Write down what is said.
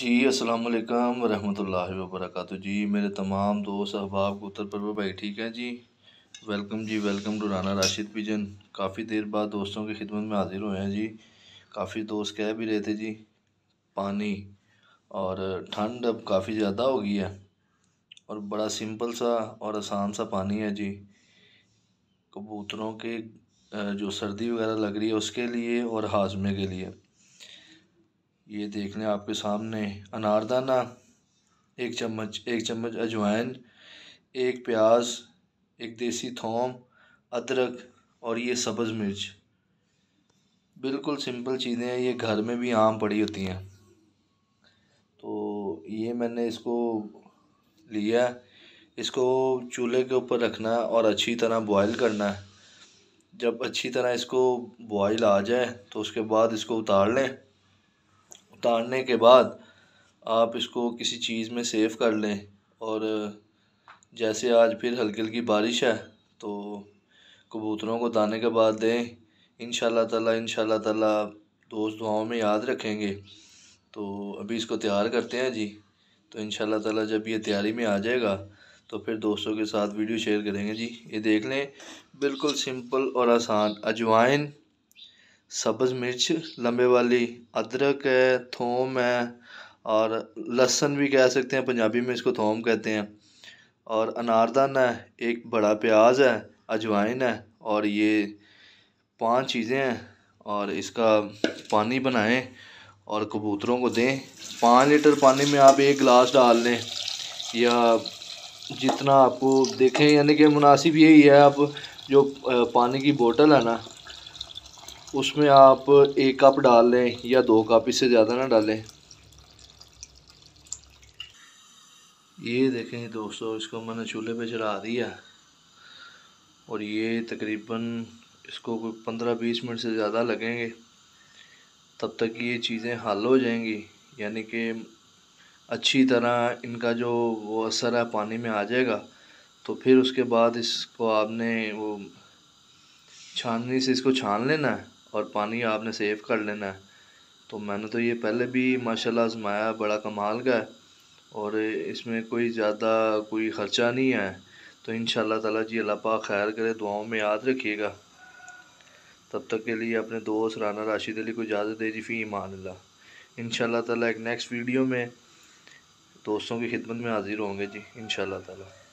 जी अस्सलाम वालेकुम रहमतुल्लाहि व बरकातहू जी मेरे तमाम दोस्त अहबाब उत्तर प्रभु भाई ठीक है जी वेलकम जी welcome to Rana Rashid pigeon काफ़ी देर बाद दोस्तों की खिदमत में हाजिर हुए हैं जी काफ़ी दोस्त कह भी रहे थे जी पानी और ठंड अब काफ़ी ज़्यादा हो गई है और बड़ा सिंपल सा और आसान सा पानी है जी कबूतरों के जो सर्दी वगैरह लग रही है उसके लिए और हाजमे के लिए ये देख लें आपके सामने अनारदाना एक चम्मच एक चम्मच अजवाइन एक प्याज एक देसी थोम अदरक और ये सब्ज़ मिर्च बिल्कुल सिंपल चीज़ें हैं ये घर में भी आम पड़ी होती हैं तो ये मैंने इसको लिया इसको चूल्हे के ऊपर रखना है और अच्छी तरह बॉईल करना है जब अच्छी तरह इसको बॉईल आ जाए तो उसके बाद इसको उतार लें उतारने के बाद आप इसको किसी चीज़ में सेव कर लें और जैसे आज फिर हल्की हल्की बारिश है तो कबूतरों को दाने के बाद दें इन ताला इन ताला दोस्त दुआओं में याद रखेंगे तो अभी इसको तैयार करते हैं जी तो इन ताला जब ये तैयारी में आ जाएगा तो फिर दोस्तों के साथ वीडियो शेयर करेंगे जी ये देख लें बिल्कुल सिंपल और आसान अजवाइन सब्ज़ मिर्च लंबे वाली अदरक है थोम है और लहसुन भी कह सकते हैं पंजाबी में इसको थोम कहते हैं और अनारदाना है एक बड़ा प्याज है अजवाइन है और ये पांच चीज़ें हैं और इसका पानी बनाएं और कबूतरों को दें पाँच लीटर पानी में आप एक गिलास डाल लें या जितना आपको देखें यानी कि मुनासिब यही है आप जो पानी की बोतल है ना उसमें आप एक कप डाल लें या दो कप इससे ज़्यादा ना डालें ये देखें दोस्तों इसको मैंने चूल्हे पे चढ़ा दिया और ये तकरीबन इसको कोई पंद्रह बीस मिनट से ज़्यादा लगेंगे तब तक ये चीज़ें हल हो जाएंगी यानी कि अच्छी तरह इनका जो वो असर है पानी में आ जाएगा तो फिर उसके बाद इसको आपने वो छाननी से इसको छान लेना है और पानी आपने सेव कर लेना है तो मैंने तो ये पहले भी माशाल्लाह आजमाया बड़ा कमाल का है और इसमें कोई ज़्यादा कोई ख़र्चा नहीं है तो इन ताला जी अल्लाह पाक खैर करे दुआओं में याद रखिएगा तब तक के लिए अपने दोस्त राना राशिद अली को इजाज़त दे दी फ़ी ईमान इन ताला एक नेक्स्ट वीडियो में दोस्तों की खिदमत में हाज़िर होंगे जी इन ताला